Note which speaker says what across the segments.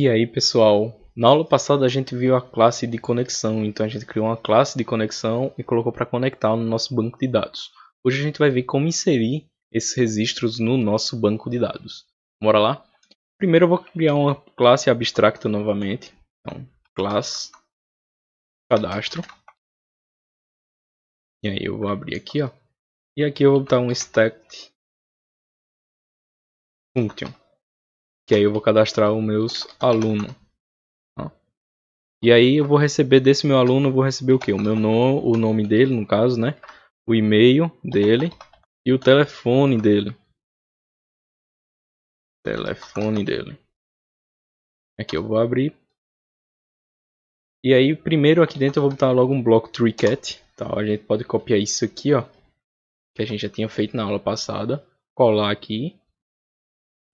Speaker 1: E aí, pessoal? Na aula passada a gente viu a classe de conexão, então a gente criou uma
Speaker 2: classe de conexão e colocou para conectar no nosso banco de dados. Hoje a gente vai ver como inserir esses registros no nosso banco de dados. Bora lá? Primeiro eu vou criar uma
Speaker 1: classe abstracta novamente. Então, class cadastro. E aí eu vou abrir aqui, ó. E aqui eu vou botar um stacked function que aí eu vou cadastrar os meus alunos. E aí eu vou receber desse meu aluno, vou receber
Speaker 2: o quê O meu nome, o nome dele, no caso, né? O e-mail dele e o telefone
Speaker 1: dele. Telefone dele. Aqui eu vou abrir. E aí primeiro aqui dentro eu vou botar logo
Speaker 2: um bloco TreeCat. Tá? A gente pode copiar isso aqui, ó. Que a gente já tinha feito na aula passada. Colar aqui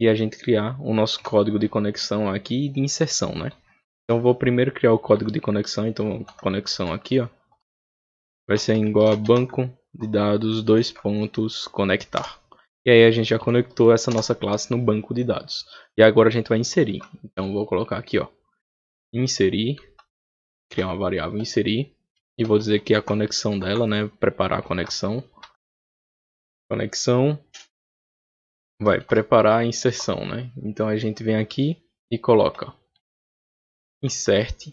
Speaker 2: e a gente criar o nosso código de conexão aqui de inserção, né? Então vou primeiro criar o código de conexão, então conexão aqui, ó. Vai ser igual a banco de dados dois pontos conectar. E aí a gente já conectou essa nossa classe no banco de dados. E agora a gente vai inserir. Então vou colocar aqui, ó, inserir, criar uma variável inserir e vou dizer que a conexão dela, né, preparar a conexão. Conexão
Speaker 1: vai preparar a inserção, né? Então a gente vem aqui e coloca insert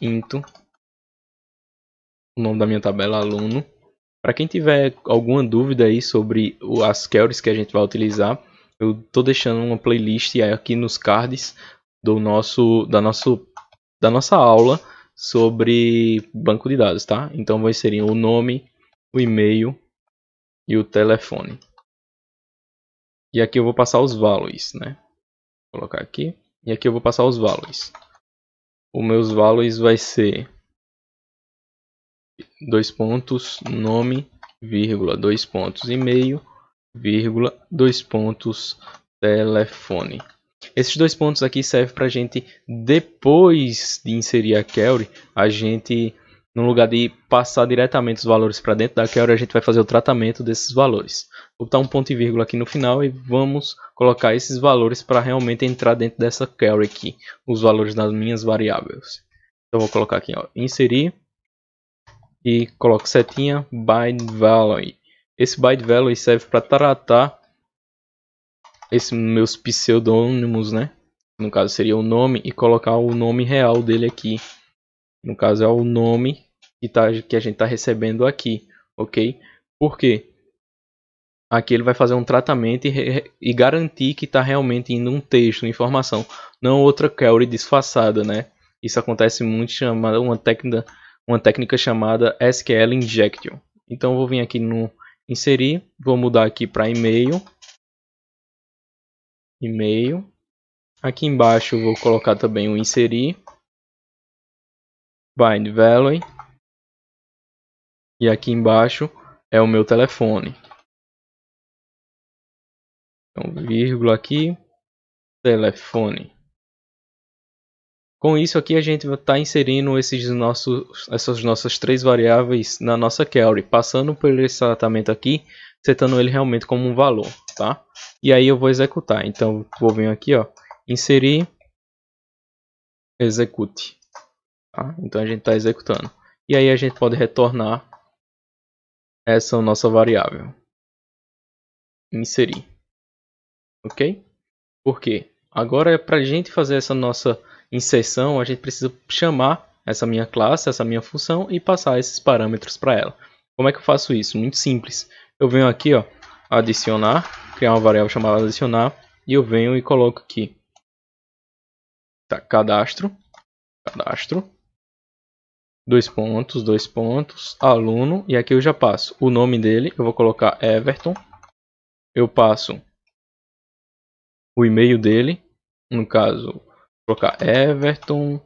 Speaker 1: into o nome da minha tabela aluno. Para quem tiver alguma
Speaker 2: dúvida aí sobre as queries que a gente vai utilizar, eu tô deixando uma playlist aqui nos cards do nosso da nosso da nossa aula sobre banco de dados, tá? Então vou ser o nome, o e-mail e o telefone. E aqui eu vou passar os valores, né? Vou colocar aqui. E aqui eu vou passar os valores. O meus valores vai ser dois pontos nome vírgula dois pontos e-mail vírgula dois pontos telefone. Esses dois pontos aqui servem para a gente depois de inserir a query, a gente no lugar de passar diretamente os valores para dentro da query a gente vai fazer o tratamento desses valores. Vou botar um ponto e vírgula aqui no final e vamos colocar esses valores para realmente entrar dentro dessa query aqui, os valores das minhas variáveis. Então vou colocar aqui, ó, inserir e coloco setinha bind value. Esse bind value serve para tratar esses meus pseudônimos, né? No caso seria o nome e colocar o nome real dele aqui no caso é o nome que, tá, que a gente está recebendo aqui, ok? Por quê? Aqui ele vai fazer um tratamento e, e garantir que está realmente indo um texto, informação, não outra query disfarçada, né? Isso acontece muito, chamada uma técnica, uma técnica chamada SQL injection. Então vou vir aqui no
Speaker 1: inserir, vou mudar aqui para e-mail, e-mail. Aqui embaixo vou colocar também o inserir bind value e aqui embaixo é o meu telefone. Então, vírgula aqui, telefone. Com isso aqui a gente está inserindo esses
Speaker 2: nossos, essas nossas três variáveis na nossa query, passando por esse tratamento aqui, setando ele realmente como um valor, tá? E aí eu vou executar. Então vou vir aqui, ó, inserir, execute. Tá? Então a gente
Speaker 1: está executando. E aí a gente pode retornar essa nossa variável. Inserir. Ok? Porque
Speaker 2: agora é para a gente fazer essa nossa inserção, a gente precisa chamar essa minha classe, essa minha função e passar esses parâmetros para ela. Como é que eu faço isso? Muito simples. Eu venho aqui, ó, adicionar, criar uma variável chamada adicionar e eu venho e coloco aqui tá, cadastro, cadastro, dois pontos, dois pontos, aluno, e aqui eu já passo o nome dele, eu vou colocar Everton, eu passo o e-mail dele, no caso, vou colocar everton.a.com,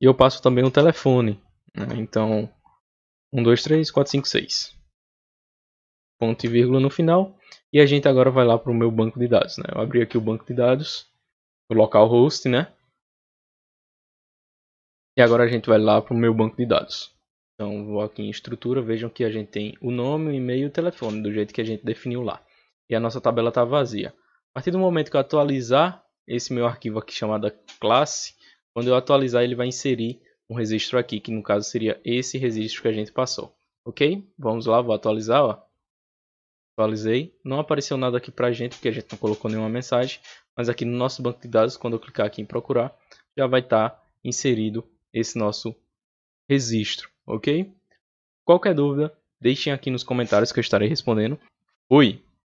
Speaker 2: e eu passo também o telefone, né? então, 1, 2, 3, 4, 5, 6, ponto e vírgula no final, e a gente agora vai lá para o meu banco de dados, né? eu abri aqui o banco de dados, o localhost, né? E agora a gente vai lá para o meu banco de dados. Então vou aqui em estrutura, vejam que a gente tem o nome, o e-mail e o telefone, do jeito que a gente definiu lá. E a nossa tabela está vazia. A partir do momento que eu atualizar esse meu arquivo aqui chamado classe, quando eu atualizar ele vai inserir um registro aqui, que no caso seria esse registro que a gente passou. Ok? Vamos lá, vou atualizar. Ó. Atualizei. Não apareceu nada aqui para a gente, porque a gente não colocou nenhuma mensagem. Mas aqui no nosso banco de dados, quando eu clicar aqui em procurar, já vai estar tá inserido esse nosso registro, ok? Qualquer dúvida, deixem aqui nos comentários que eu estarei respondendo. Fui!